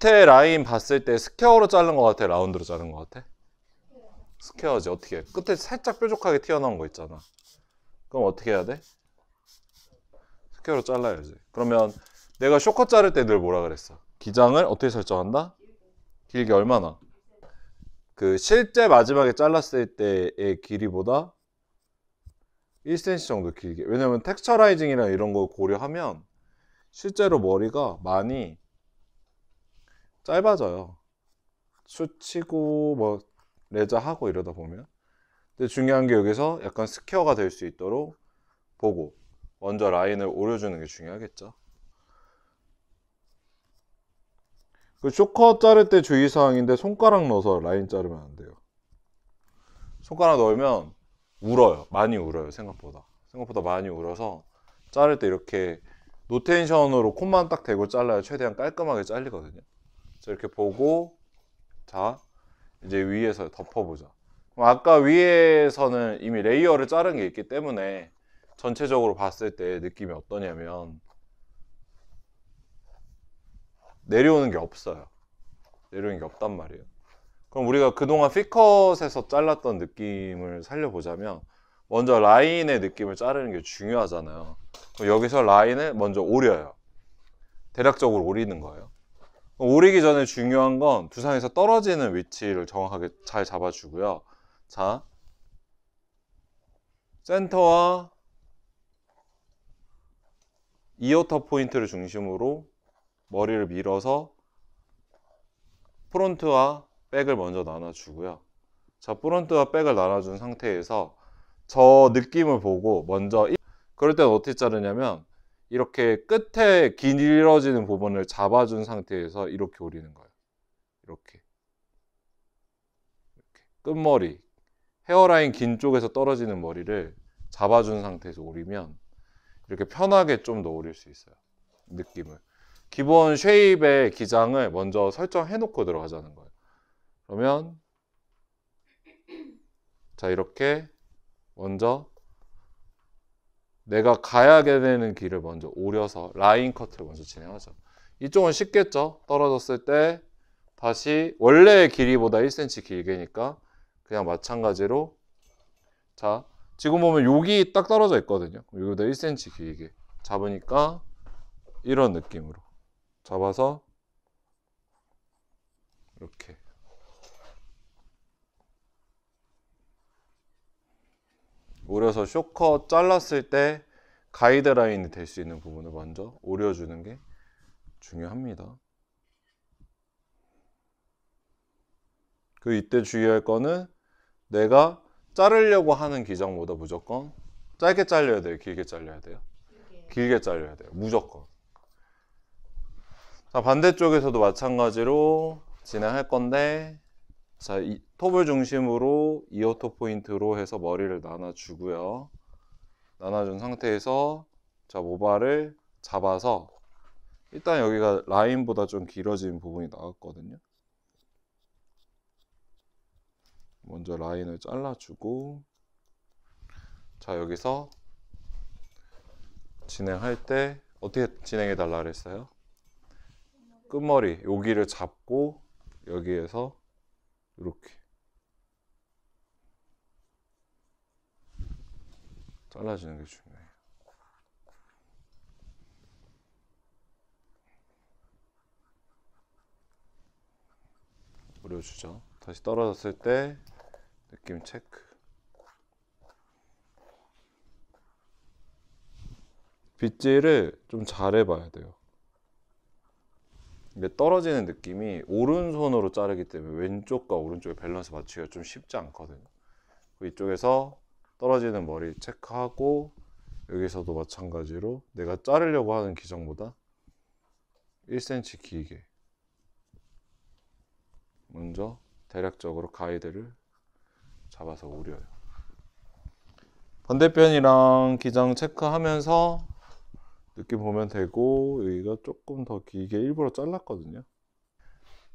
밑에 라인 봤을 때 스퀘어로 자른 것 같아? 라운드로 자른 것 같아? 스퀘어지 어떻게 해? 끝에 살짝 뾰족하게 튀어나온 거 있잖아 그럼 어떻게 해야 돼? 스퀘어로 잘라야지 그러면 내가 쇼컷 자를 때 늘 뭐라 그랬어? 기장을 어떻게 설정한다? 길게 얼마나? 그 실제 마지막에 잘랐을 때의 길이보다 1cm 정도 길게 왜냐면 텍스처라이징이나 이런 거 고려하면 실제로 머리가 많이 짧아져요. 수치고 뭐 레저 하고 이러다 보면. 근데 중요한 게 여기서 약간 스퀘어가 될 수 있도록 보고 먼저 라인을 오려주는 게 중요하겠죠. 그 쇼커 자를 때 주의사항인데 손가락 넣어서 라인 자르면 안 돼요. 손가락 넣으면 울어요. 많이 울어요. 생각보다. 생각보다 많이 울어서 자를 때 이렇게 노텐션으로 콧만 딱 대고 잘라야 최대한 깔끔하게 잘리거든요. 자, 이렇게 보고 자 이제 위에서 덮어보자. 그럼 아까 위에서는 이미 레이어를 자른 게 있기 때문에 전체적으로 봤을 때 느낌이 어떠냐면 내려오는 게 없어요. 내려오는 게 없단 말이에요. 그럼 우리가 그동안 피컷에서 잘랐던 느낌을 살려보자면 먼저 라인의 느낌을 자르는 게 중요하잖아요. 여기서 라인을 먼저 오려요. 대략적으로 오리는 거예요. 오르기 전에 중요한 건 두상에서 떨어지는 위치를 정확하게 잘 잡아주고요. 자, 센터와 이어터 포인트를 중심으로 머리를 밀어서 프론트와 백을 먼저 나눠주고요. 자, 프론트와 백을 나눠준 상태에서 저 느낌을 보고 먼저 그럴 땐 어떻게 자르냐면 이렇게 끝에 길어지는 부분을 잡아준 상태에서 이렇게 오리는 거예요. 이렇게. 이렇게. 끝머리, 헤어라인 긴 쪽에서 떨어지는 머리를 잡아준 상태에서 오리면 이렇게 편하게 좀 더 오릴 수 있어요. 느낌을. 기본 쉐입의 기장을 먼저 설정해 놓고 들어가자는 거예요. 그러면 자 이렇게 먼저 내가 가야 되는 길을 먼저 오려서 라인 커트를 먼저 진행하죠. 이쪽은 쉽겠죠? 떨어졌을 때 다시 원래의 길이보다 1cm 길게니까 그냥 마찬가지로 자 지금 보면 여기 딱 떨어져 있거든요. 여기보다 1cm 길게 잡으니까 이런 느낌으로 잡아서 이렇게 오려서 쇼커 잘랐을 때 가이드라인이 될 수 있는 부분을 먼저 오려주는 게 중요합니다. 그 이때 주의할 거는 내가 자르려고 하는 기장보다 무조건 짧게 잘려야 돼요. 길게 잘려야 돼요. 길게 잘려야 돼요. 무조건. 자, 반대쪽에서도 마찬가지로 진행할 건데 자, 이, 톱을 중심으로 이어토 포인트로 해서 머리를 나눠주고요. 나눠준 상태에서 자 모발을 잡아서 일단 여기가 라인보다 좀 길어진 부분이 나왔거든요. 먼저 라인을 잘라주고 자 여기서 진행할 때 어떻게 진행해 달라 그랬어요? 끝머리 여기를 잡고 여기에서 이렇게 잘라지는 게 중요해요. 뿌려주죠. 다시 떨어졌을 때 느낌 체크. 빗질을 좀 잘해봐야 돼요. 근데 떨어지는 느낌이 오른손으로 자르기 때문에 왼쪽과 오른쪽의 밸런스 맞추기가 좀 쉽지 않거든요. 이쪽에서 떨어지는 머리 체크하고 여기서도 마찬가지로 내가 자르려고 하는 기정보다 1cm 길게 먼저 대략적으로 가이드를 잡아서 오려요. 반대편이랑 기장 체크하면서 느낌 보면 되고 여기가 조금 더 길게 일부러 잘랐거든요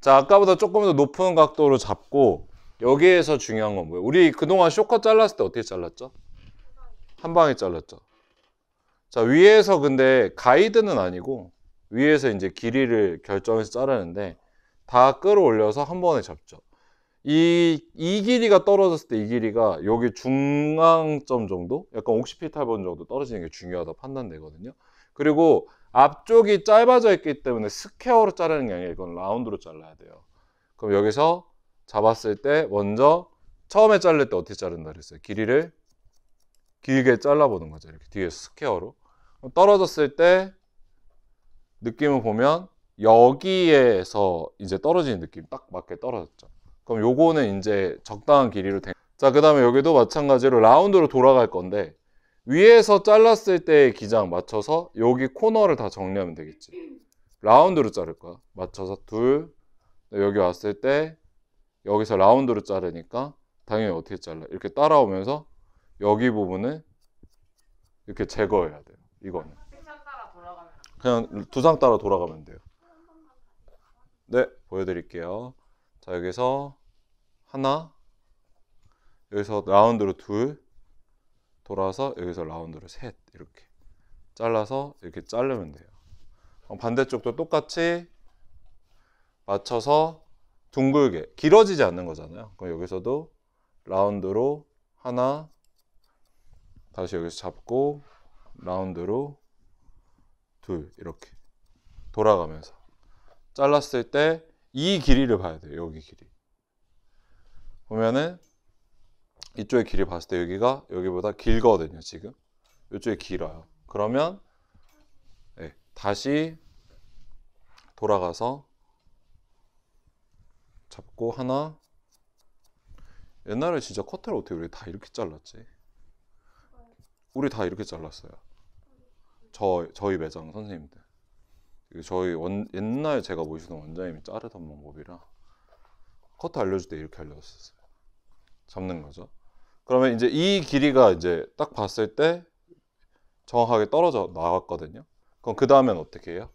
자 아까보다 조금 더 높은 각도로 잡고 여기에서 중요한 건 뭐예요? 우리 그동안 쇼컷 잘랐을 때 어떻게 잘랐죠? 한 방에 잘랐죠 자 위에서 근데 가이드는 아니고 위에서 이제 길이를 결정해서 자르는데 다 끌어올려서 한 번에 잡죠 이, 이 길이가 떨어졌을 때 이 길이가 여기 중앙점 정도? 약간 50피탈 번 정도 떨어지는 게 중요하다 판단되거든요 그리고 앞쪽이 짧아져 있기 때문에 스퀘어로 자르는 게 아니라 이건 라운드로 잘라야 돼요. 그럼 여기서 잡았을 때 먼저 처음에 자를 때 어떻게 자른다 그랬어요? 길이를 길게 잘라보는 거죠. 이렇게 뒤에 스퀘어로. 떨어졌을 때 느낌을 보면 여기에서 이제 떨어지는 느낌 딱 맞게 떨어졌죠. 그럼 요거는 이제 적당한 길이로 된. 자, 그 다음에 여기도 마찬가지로 라운드로 돌아갈 건데 위에서 잘랐을 때의 기장 맞춰서 여기 코너를 다 정리하면 되겠지. 라운드로 자를 거야. 맞춰서 둘, 여기 왔을 때 여기서 라운드로 자르니까 당연히 어떻게 잘라? 이렇게 따라오면서 여기 부분을 이렇게 제거해야 돼요. 이거는. 그냥 두상 따라 돌아가면 돼요. 네, 보여드릴게요. 자, 여기서 하나, 여기서 라운드로 둘, 돌아서 여기서 라운드를 셋 이렇게 잘라서 이렇게 자르면 돼요. 반대쪽도 똑같이 맞춰서 둥글게 길어지지 않는 거잖아요. 그럼 여기서도 라운드로 하나 다시 여기서 잡고 라운드로 둘 이렇게 돌아가면서 잘랐을 때 이 길이를 봐야 돼요. 여기 길이. 보면은 이쪽의 길이 봤을 때 여기가 여기보다 길거든요 지금 이쪽이 길어요 그러면 네, 다시 돌아가서 잡고 하나 옛날에 진짜 커트를 어떻게 우리 다 이렇게 잘랐지 우리 다 이렇게 잘랐어요 저, 저희 매장 선생님들 저희 원, 옛날 에 제가 모시던 원장님이 자르던 방법이라 커트 알려줄 때 이렇게 알려줬었어요 잡는 거죠 그러면 이제 이 길이가 이제 딱 봤을 때 정확하게 떨어져 나왔거든요. 그럼 그 다음엔 어떻게 해요?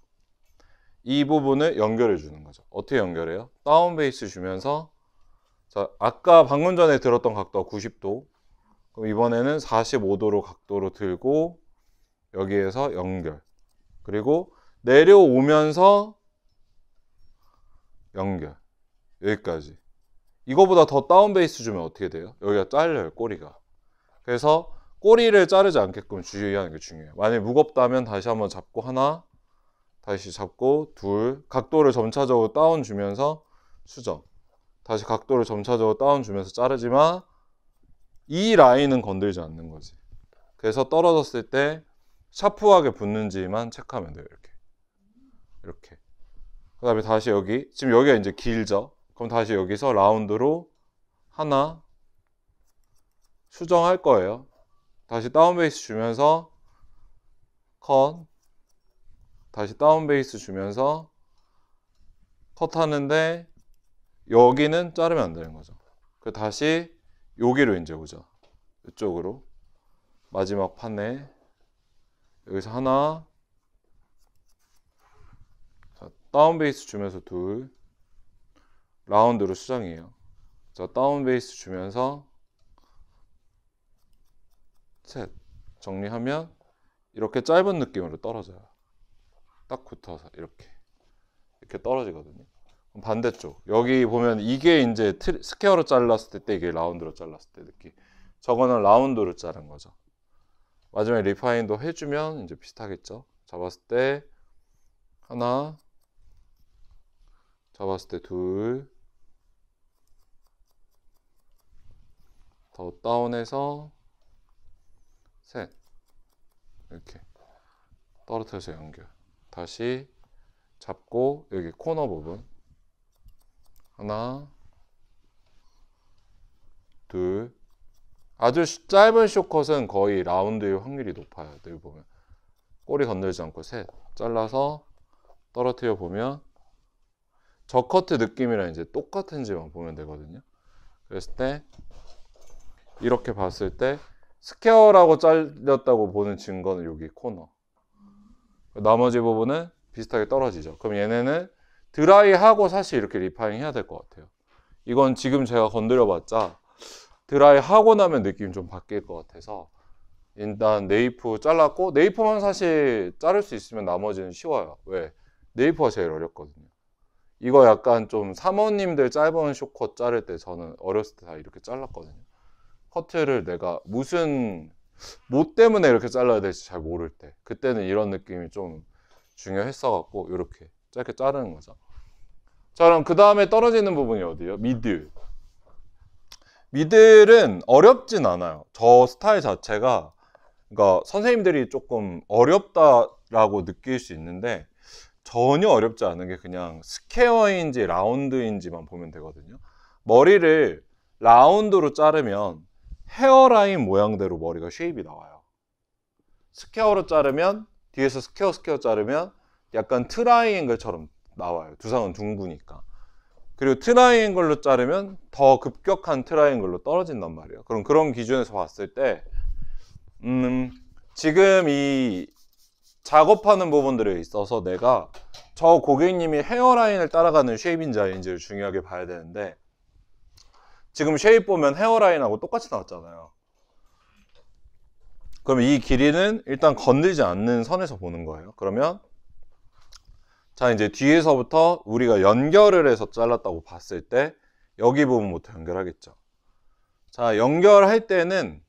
이 부분을 연결해 주는 거죠. 어떻게 연결해요? 다운 베이스 주면서 자, 아까 방금 전에 들었던 각도가 90도. 그럼 이번에는 45도로 각도로 들고 여기에서 연결. 그리고 내려오면서 연결. 여기까지. 이거보다 더 다운 베이스 주면 어떻게 돼요? 여기가 잘려요, 꼬리가. 그래서 꼬리를 자르지 않게끔 주의하는 게 중요해요. 만약에 무겁다면 다시 한번 잡고 하나, 다시 잡고 둘, 각도를 점차적으로 다운 주면서 수정. 다시 각도를 점차적으로 다운 주면서 자르지만 이 라인은 건들지 않는 거지. 그래서 떨어졌을 때 샤프하게 붙는지만 체크하면 돼요. 이렇게. 이렇게. 그 다음에 다시 여기. 지금 여기가 이제 길죠? 그럼 다시 여기서 라운드로 하나 수정할 거예요. 다시 다운 베이스 주면서 컷 다시 다운 베이스 주면서 컷 하는데 여기는 자르면 안 되는 거죠. 그 다시 여기로 이제 오죠. 이쪽으로 마지막 판에 여기서 하나 다운 베이스 주면서 둘 라운드로 수정해요. 자, 다운 베이스 주면서 셋 정리하면 이렇게 짧은 느낌으로 떨어져요. 딱 붙어서 이렇게 이렇게 떨어지거든요. 반대쪽 여기 보면 이게 이제 트리, 스퀘어로 잘랐을 때 이게 라운드로 잘랐을 때 느낌. 저거는 라운드로 자른 거죠. 마지막에 리파인도 해주면 이제 비슷하겠죠. 잡았을 때 하나 잡았을 때 둘. 더 다운해서 셋. 이렇게 떨어뜨려서 연결. 다시 잡고 여기 코너 부분 하나 둘 아주 짧은 쇼컷은 거의 라운드의 확률이 높아요 늘 보면 꼬리 건들지 않고 셋 잘라서 떨어뜨려 보면 저 커트 느낌이랑 이제 똑같은지만 보면 되거든요. 그랬을 때 이렇게 봤을 때 스퀘어라고 잘렸다고 보는 증거는 여기 코너. 나머지 부분은 비슷하게 떨어지죠. 그럼 얘네는 드라이하고 사실 이렇게 리파잉 해야 될 것 같아요. 이건 지금 제가 건드려봤자 드라이하고 나면 느낌이 좀 바뀔 것 같아서 일단 네이프 잘랐고 네이프만 사실 자를 수 있으면 나머지는 쉬워요. 왜? 네이프가 제일 어렵거든요. 이거 약간 좀 사모님들 짧은 쇼컷 자를 때 저는 어렸을 때 다 이렇게 잘랐거든요. 커트를 내가 무슨 뭐 때문에 이렇게 잘라야 될지 잘 모를 때 그때는 이런 느낌이 좀 중요했어 갖고 이렇게 짧게 자르는 거죠. 자 그럼 그 다음에 떨어지는 부분이 어디예요? 미들. 미들은 어렵진 않아요. 저 스타일 자체가 그러니까 선생님들이 조금 어렵다라고 느낄 수 있는데 전혀 어렵지 않은 게 그냥 스퀘어인지 라운드인지만 보면 되거든요. 머리를 라운드로 자르면 헤어라인 모양대로 머리가 쉐입이 나와요. 스퀘어로 자르면 뒤에서 스퀘어 스퀘어 자르면 약간 트라이앵글처럼 나와요. 두상은 둥구니까. 그리고 트라이앵글로 자르면 더 급격한 트라이앵글로 떨어진단 말이에요. 그럼 그런 기준에서 봤을 때, 음, 지금 이 작업하는 부분들에 있어서 내가 저 고객님이 헤어라인을 따라가는 쉐입인지 아닌지를 중요하게 봐야 되는데 지금 쉐입 보면 헤어라인하고 똑같이 나왔잖아요. 그럼 이 길이는 일단 건들지 않는 선에서 보는 거예요. 그러면 자 이제 뒤에서부터 우리가 연결을 해서 잘랐다고 봤을 때 여기 부분부터 연결하겠죠. 자 연결할 때는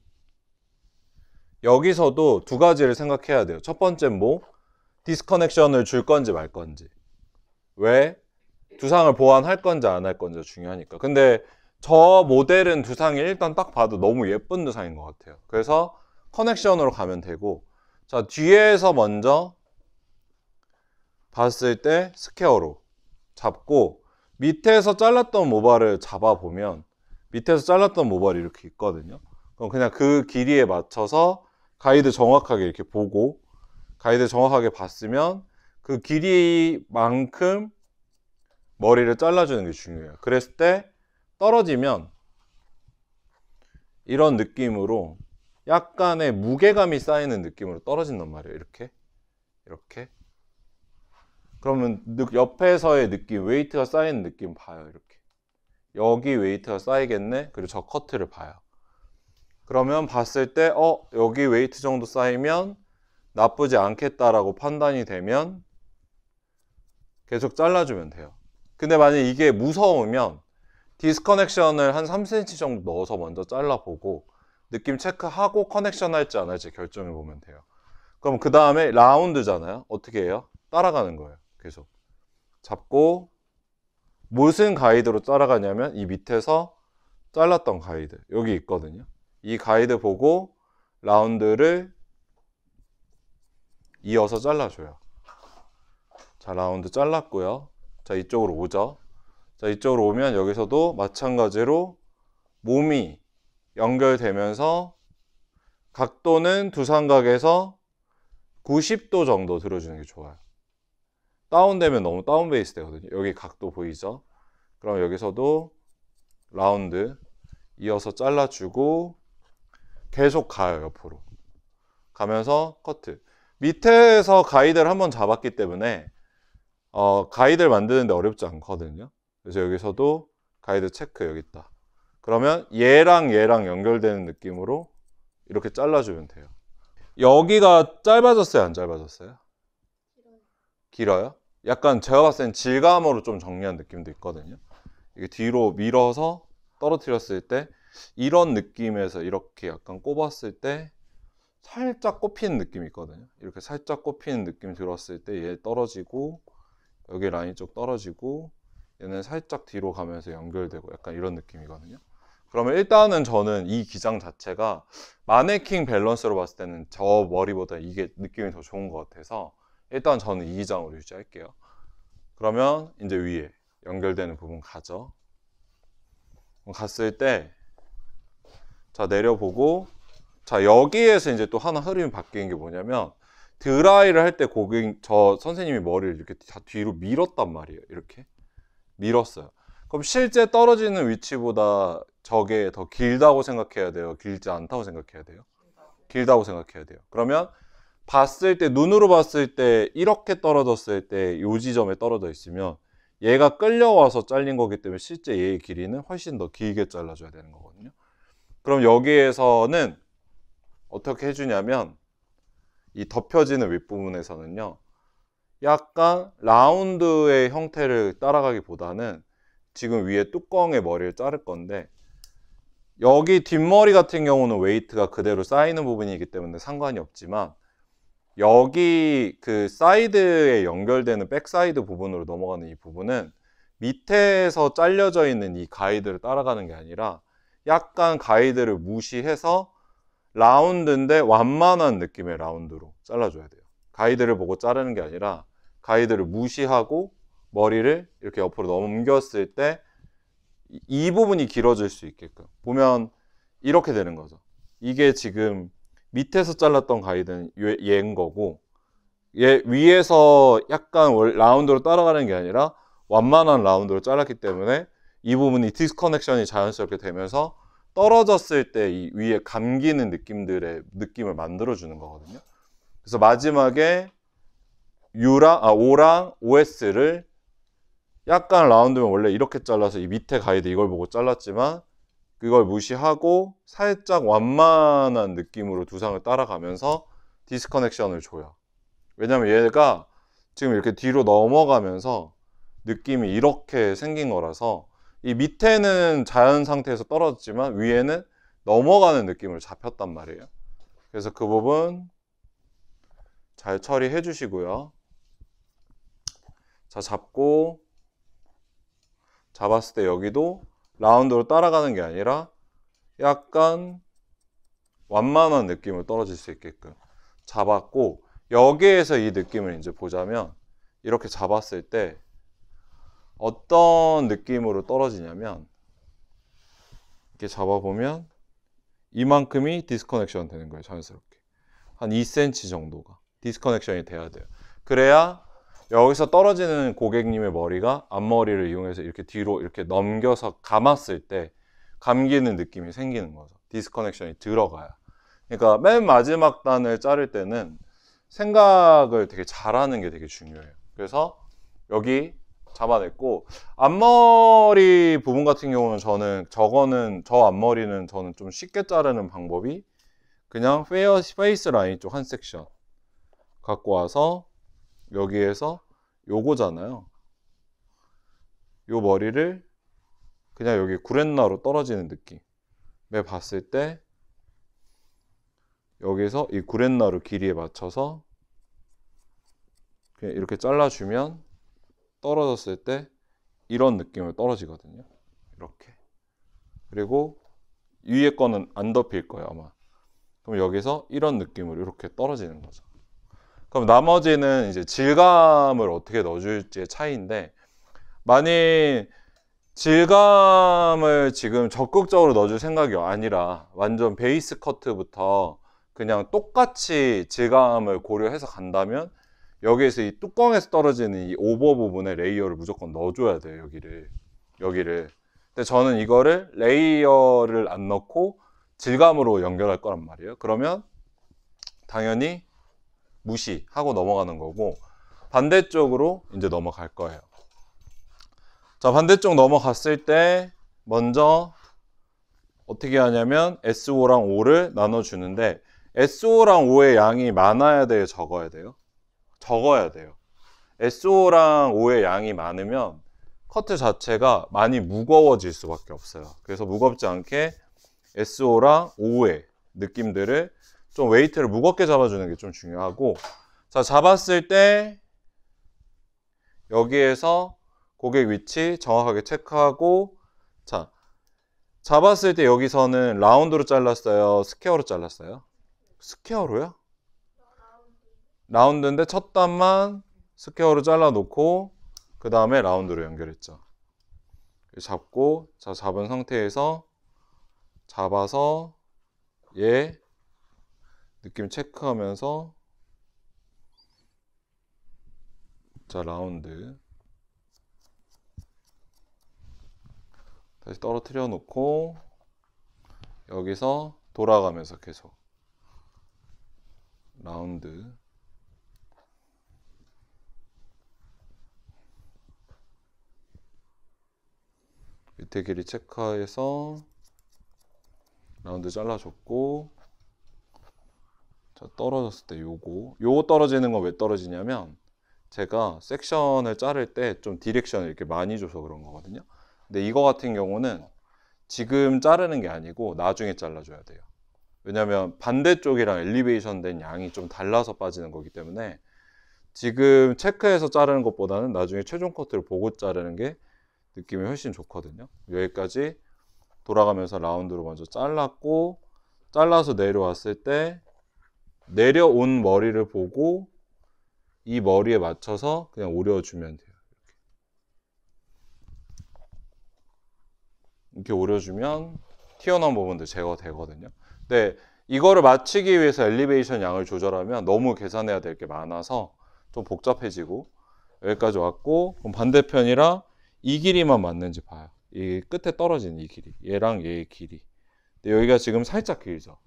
여기서도 두 가지를 생각해야 돼요. 첫 번째 뭐 디스커넥션을 줄 건지 말 건지. 왜? 두상을 보완할 건지 안 할건지 중요하니까. 근데 저 모델은 두상이 일단 딱 봐도 너무 예쁜 두상인 것 같아요. 그래서 커넥션으로 가면 되고 자 뒤에서 먼저 봤을 때 스퀘어로 잡고 밑에서 잘랐던 모발을 잡아보면 밑에서 잘랐던 모발이 이렇게 있거든요. 그럼 그냥 그 길이에 맞춰서 가이드 정확하게 이렇게 보고 가이드 정확하게 봤으면 그 길이만큼 머리를 잘라주는 게 중요해요. 그랬을 때 떨어지면 이런 느낌으로 약간의 무게감이 쌓이는 느낌으로 떨어진단 말이에요. 이렇게 이렇게 그러면 옆에서의 느낌, 웨이트가 쌓이는 느낌 봐요. 이렇게 여기 웨이트가 쌓이겠네. 그리고 저 커트를 봐요. 그러면 봤을 때 어, 여기 웨이트 정도 쌓이면 나쁘지 않겠다라고 판단이 되면 계속 잘라주면 돼요. 근데 만약 이게 무서우면 디스커넥션을 한 3cm 정도 넣어서 먼저 잘라보고 느낌 체크하고 커넥션 할지 안 할지 결정해 보면 돼요. 그럼 그 다음에 라운드잖아요. 어떻게 해요? 따라가는 거예요. 계속. 잡고 무슨 가이드로 따라가냐면 이 밑에서 잘랐던 가이드 여기 있거든요. 이 가이드 보고 라운드를 이어서 잘라줘요. 자, 라운드 잘랐고요. 자, 이쪽으로 오죠. 자, 이쪽으로 오면 여기서도 마찬가지로 몸이 연결되면서 각도는 두 삼각에서 90도 정도 들어주는 게 좋아요. 다운되면 너무 다운 베이스 되거든요. 여기 각도 보이죠? 그럼 여기서도 라운드 이어서 잘라주고 계속 가요, 옆으로. 가면서 커트. 밑에서 가이드를 한번 잡았기 때문에 어, 가이드를 만드는데 어렵지 않거든요. 그래서 여기서도 가이드 체크 여기 있다. 그러면 얘랑 얘랑 연결되는 느낌으로 이렇게 잘라주면 돼요. 여기가 짧아졌어요? 안 짧아졌어요? 길어요? 약간 제가 봤을 땐 질감으로 좀 정리한 느낌도 있거든요. 이게 뒤로 밀어서 떨어뜨렸을 때 이런 느낌에서 이렇게 약간 꼽았을 때 살짝 꼽히는 느낌이 있거든요. 이렇게 살짝 꼽히는 느낌 들었을 때 얘 떨어지고 여기 라인 쪽 떨어지고 얘는 살짝 뒤로 가면서 연결되고 약간 이런 느낌이거든요. 그러면 일단은 저는 이 기장 자체가 마네킹 밸런스로 봤을 때는 저 머리보다 이게 느낌이 더 좋은 것 같아서 일단 저는 이 기장으로 유지할게요. 그러면 이제 위에 연결되는 부분 가죠. 갔을 때 자, 내려보고 자, 여기에서 이제 또 하나 흐름이 바뀐게 뭐냐면 드라이를 할 때 고객 저 선생님이 머리를 이렇게 다 뒤로 밀었단 말이에요. 이렇게 밀었어요. 그럼 실제 떨어지는 위치보다 저게 더 길다고 생각해야 돼요. 길지 않다고 생각해야 돼요. 길다고 생각해야 돼요. 그러면 봤을 때 눈으로 봤을 때 이렇게 떨어졌을 때 요 지점에 떨어져 있으면 얘가 끌려와서 잘린 거기 때문에 실제 얘의 길이는 훨씬 더 길게 잘라줘야 되는 거거든요. 그럼 여기에서는 어떻게 해주냐면 이 덮여지는 윗부분에서는요. 약간 라운드의 형태를 따라가기보다는 지금 위에 뚜껑의 머리를 자를 건데 여기 뒷머리 같은 경우는 웨이트가 그대로 쌓이는 부분이기 때문에 상관이 없지만 여기 그 사이드에 연결되는 백사이드 부분으로 넘어가는 이 부분은 밑에서 잘려져 있는 이 가이드를 따라가는 게 아니라 약간 가이드를 무시해서 라운드인데 완만한 느낌의 라운드로 잘라줘야 돼요. 가이드를 보고 자르는 게 아니라 가이드를 무시하고 머리를 이렇게 옆으로 넘겼을 때 이 부분이 길어질 수 있게끔 보면 이렇게 되는 거죠. 이게 지금 밑에서 잘랐던 가이드는 얘인 거고 얘 위에서 약간 라운드로 따라가는 게 아니라 완만한 라운드로 잘랐기 때문에 이 부분이 디스커넥션이 자연스럽게 되면서 떨어졌을 때 이 위에 감기는 느낌들의 느낌을 만들어주는 거거든요. 그래서 마지막에 U랑, 아, O랑 OS를 약간 라운드면 원래 이렇게 잘라서 이 밑에 가이드 이걸 보고 잘랐지만 그걸 무시하고 살짝 완만한 느낌으로 두상을 따라가면서 디스커넥션을 줘요. 왜냐면 얘가 지금 이렇게 뒤로 넘어가면서 느낌이 이렇게 생긴 거라서 이 밑에는 자연 상태에서 떨어졌지만 위에는 넘어가는 느낌을 잡혔단 말이에요. 그래서 그 부분 잘 처리해 주시고요. 자, 잡고 잡았을 때 여기도 라운드로 따라가는 게 아니라 약간 완만한 느낌으로 떨어질 수 있게끔 잡았고 여기에서 이 느낌을 이제 보자면 이렇게 잡았을 때 어떤 느낌으로 떨어지냐면 이렇게 잡아보면 이만큼이 디스커넥션 되는 거예요 자연스럽게 한 2cm 정도가 디스커넥션이 돼야 돼요 그래야 여기서 떨어지는 고객님의 머리가 앞머리를 이용해서 이렇게 뒤로 이렇게 넘겨서 감았을 때 감기는 느낌이 생기는 거죠 디스커넥션이 들어가야 그러니까 맨 마지막 단을 자를 때는 생각을 되게 잘하는 게 되게 중요해요 그래서 여기 잡아냈고 앞머리 부분 같은 경우는 저는 저거는 저 앞머리는 저는 좀 쉽게 자르는 방법이 그냥 페어 페이스 라인 쪽 한 섹션 갖고 와서 여기에서 요거잖아요. 요 머리를 그냥 여기 구렛나루 떨어지는 느낌에 봤을 때 여기서 이 구렛나루 길이에 맞춰서 이렇게 잘라주면 떨어졌을 때 이런 느낌으로 떨어지거든요. 이렇게. 그리고 위에 거는 안 덮일 거예요, 아마. 그럼 여기서 이런 느낌으로 이렇게 떨어지는 거죠. 그럼 나머지는 이제 질감을 어떻게 넣어줄지의 차이인데, 만일 질감을 지금 적극적으로 넣어줄 생각이 아니라 완전 베이스 커트부터 그냥 똑같이 질감을 고려해서 간다면 여기에서 이 뚜껑에서 떨어지는 이 오버 부분에 레이어를 무조건 넣어줘야 돼요 여기를 여기를 근데 저는 이거를 레이어를 안 넣고 질감으로 연결할 거란 말이에요 그러면 당연히 무시하고 넘어가는 거고 반대쪽으로 이제 넘어갈 거예요 자 반대쪽 넘어갔을 때 먼저 어떻게 하냐면 SO랑 O를 나눠주는데 SO랑 O의 양이 많아야 돼요 적어야 돼요 적어야 돼요. SO랑 O의 양이 많으면 커트 자체가 많이 무거워질 수밖에 없어요. 그래서 무겁지 않게 SO랑 O의 느낌들을 좀 웨이트를 무겁게 잡아주는 게 좀 중요하고 자 잡았을 때 여기에서 고객 위치 정확하게 체크하고 자 잡았을 때 여기서는 라운드로 잘랐어요 스퀘어로 잘랐어요 스퀘어로요 라운드인데 첫 단만 스퀘어로 잘라놓고 그 다음에 라운드로 연결했죠. 잡고 자 잡은 상태에서 잡아서 얘 느낌 체크하면서 자 라운드 다시 떨어뜨려 놓고 여기서 돌아가면서 계속 라운드 밑에 길이 체크해서 라운드 잘라줬고 자, 떨어졌을 때 요거 요거 떨어지는 건 왜 떨어지냐면 제가 섹션을 자를 때 좀 디렉션을 이렇게 많이 줘서 그런 거거든요 근데 이거 같은 경우는 지금 자르는 게 아니고 나중에 잘라줘야 돼요 왜냐면 반대쪽이랑 엘리베이션 된 양이 좀 달라서 빠지는 거기 때문에 지금 체크해서 자르는 것보다는 나중에 최종 커트를 보고 자르는 게 느낌이 훨씬 좋거든요. 여기까지 돌아가면서 라운드로 먼저 잘랐고 잘라서 내려왔을 때 내려온 머리를 보고 이 머리에 맞춰서 그냥 오려주면 돼요. 이렇게, 이렇게 오려주면 튀어나온 부분들 제거되거든요. 근데 이거를 맞추기 위해서 엘리베이션 양을 조절하면 너무 계산해야 될 게 많아서 좀 복잡해지고 여기까지 왔고 그럼 반대편이라 이 길이만 맞는지 봐요. 이 끝에 떨어진 이 길이. 얘랑 얘의 길이. 근데 여기가 지금 살짝 길죠.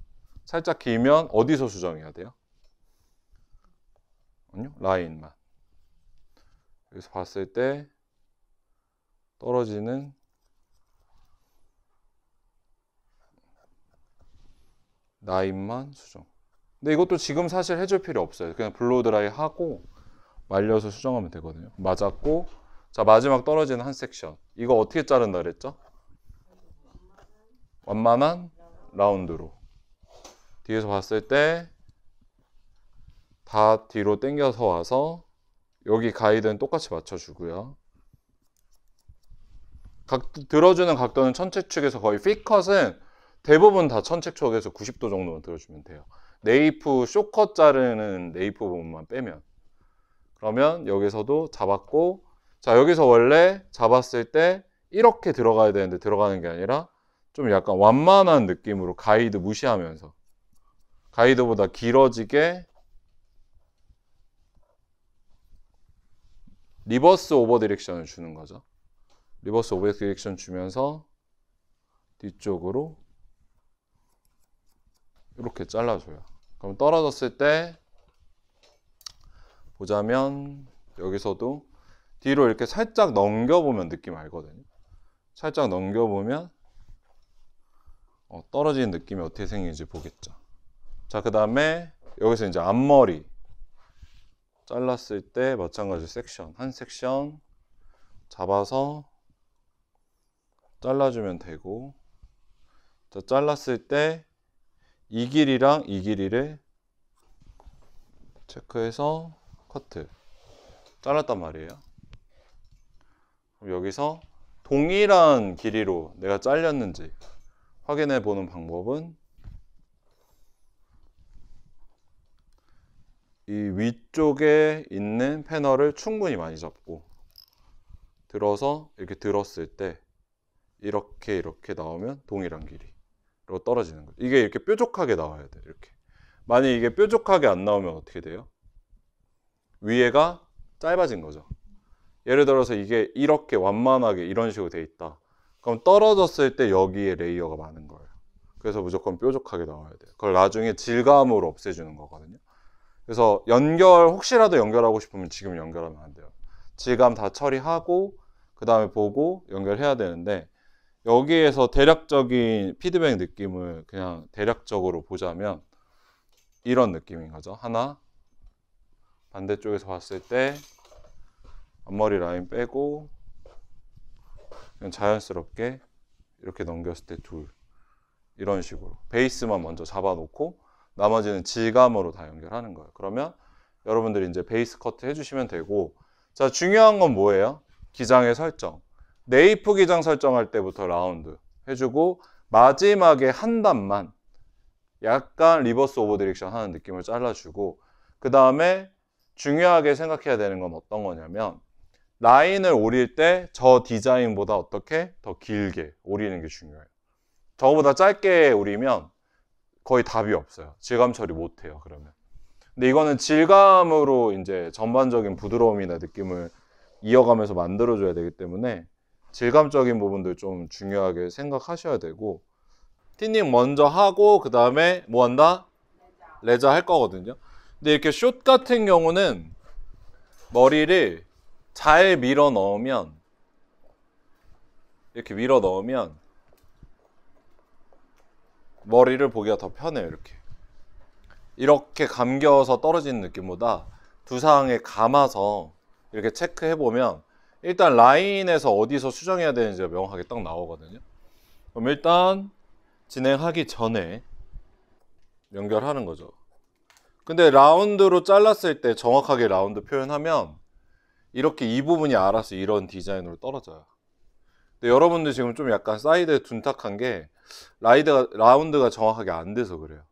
살짝 길면 어디서 수정해야 돼요? 아니요. 라인만. 여기서 봤을 때 떨어지는 라인만 수정. 근데 이것도 지금 사실 해줄 필요 없어요. 그냥 블로 드라이 하고 말려서 수정하면 되거든요. 맞았고 자, 마지막 떨어지는 한 섹션. 이거 어떻게 자른다 그랬죠? 완만한 라운드로. 뒤에서 봤을 때 다 뒤로 당겨서 와서 여기 가이드는 똑같이 맞춰주고요. 각, 들어주는 각도는 천체 축에서 거의 피컷은 대부분 다 천체 축에서 90도 정도만 들어주면 돼요. 네이프 쇼컷 자르는 네이프 부분만 빼면 그러면 여기서도 잡았고 자, 여기서 원래 잡았을 때 이렇게 들어가야 되는데 들어가는 게 아니라 좀 약간 완만한 느낌으로 가이드 무시하면서 가이드보다 길어지게 리버스 오버 디렉션을 주는 거죠. 리버스 오버 디렉션 주면서 뒤쪽으로 이렇게 잘라줘요. 그럼 떨어졌을 때 보자면 여기서도 뒤로 이렇게 살짝 넘겨보면 느낌 알거든요. 살짝 넘겨보면 어, 떨어지는 느낌이 어떻게 생기는지 보겠죠. 자, 그 다음에 여기서 이제 앞머리 잘랐을 때 마찬가지로 섹션, 한 섹션 잡아서 잘라주면 되고 자, 잘랐을 때 이 길이랑 이 길이를 체크해서 커트 잘랐단 말이에요. 여기서 동일한 길이로 내가 잘렸는지 확인해 보는 방법은 이 위쪽에 있는 패널을 충분히 많이 잡고 들어서 이렇게 들었을 때 이렇게 이렇게 나오면 동일한 길이로 떨어지는 거죠. 이게 이렇게 뾰족하게 나와야 돼. 이렇게. 만약 이게 뾰족하게 안 나오면 어떻게 돼요? 위에가 짧아진 거죠. 예를 들어서 이게 이렇게 완만하게 이런 식으로 돼 있다. 그럼 떨어졌을 때 여기에 레이어가 많은 거예요. 그래서 무조건 뾰족하게 나와야 돼요. 그걸 나중에 질감으로 없애주는 거거든요. 그래서 연결 혹시라도 연결하고 싶으면 지금 연결하면 안 돼요. 질감 다 처리하고 그 다음에 보고 연결해야 되는데 여기에서 대략적인 피드백 느낌을 그냥 대략적으로 보자면 이런 느낌인 거죠. 하나 반대쪽에서 봤을 때 앞머리 라인 빼고 자연스럽게 이렇게 넘겼을 때 둘 이런 식으로 베이스만 먼저 잡아놓고 나머지는 질감으로 다 연결하는 거예요. 그러면 여러분들이 이제 베이스 커트 해주시면 되고 자 중요한 건 뭐예요? 기장의 설정 네이프 기장 설정할 때부터 라운드 해주고 마지막에 한 단만 약간 리버스 오버 디렉션 하는 느낌을 잘라주고 그 다음에 중요하게 생각해야 되는 건 어떤 거냐면 라인을 오릴 때 저 디자인보다 어떻게 더 길게 오리는 게 중요해요. 저거보다 짧게 오리면 거의 답이 없어요. 질감 처리 못 해요, 그러면. 근데 이거는 질감으로 이제 전반적인 부드러움이나 느낌을 이어가면서 만들어줘야 되기 때문에 질감적인 부분들 좀 중요하게 생각하셔야 되고 티닝 먼저 하고 그 다음에 뭐 한다? 레저할 거거든요. 근데 이렇게 숏 같은 경우는 머리를 잘 밀어 넣으면 이렇게 밀어 넣으면 머리를 보기가 더 편해요 이렇게 이렇게 감겨서 떨어지는 느낌보다 두상에 감아서 이렇게 체크해 보면 일단 라인에서 어디서 수정해야 되는지가 명확하게 딱 나오거든요 그럼 일단 진행하기 전에 연결하는 거죠 근데 라운드로 잘랐을 때 정확하게 라운드 표현하면 이렇게 이 부분이 알아서 이런 디자인으로 떨어져요. 근데 여러분들 지금 좀 약간 사이드에 둔탁한 게 라이드가 라운드가 정확하게 안 돼서 그래요.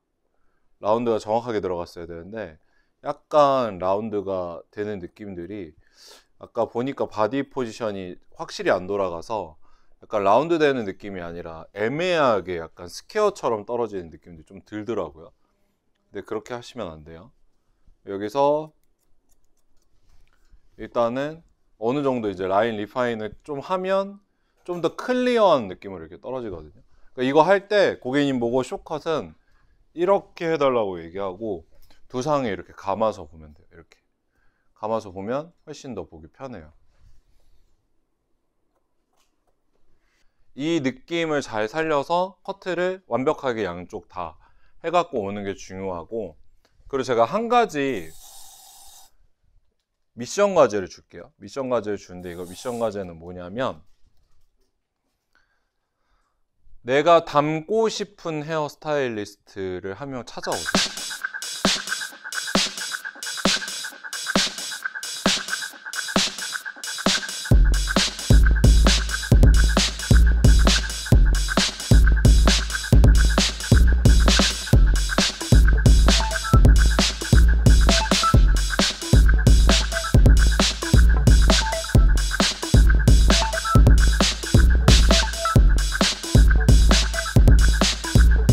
라운드가 정확하게 들어갔어야 되는데 약간 라운드가 되는 느낌들이 아까 보니까 바디 포지션이 확실히 안 돌아가서 약간 라운드 되는 느낌이 아니라 애매하게 약간 스퀘어처럼 떨어지는 느낌도 좀 들더라고요. 근데 그렇게 하시면 안 돼요. 여기서 일단은 어느 정도 이제 라인 리파인을 좀 하면 좀 더 클리어한 느낌으로 이렇게 떨어지거든요. 그러니까 이거 할 때 고객님 보고 쇼컷은 이렇게 해달라고 얘기하고 두상에 이렇게 감아서 보면 돼요. 이렇게 감아서 보면 훨씬 더 보기 편해요. 이 느낌을 잘 살려서 커트를 완벽하게 양쪽 다 해갖고 오는 게 중요하고 그리고 제가 한 가지 미션 과제를 줄게요. 미션 과제를 주는데 이거 미션 과제는 뭐냐면 내가 닮고 싶은 헤어스타일리스트를 한 명 찾아오세요.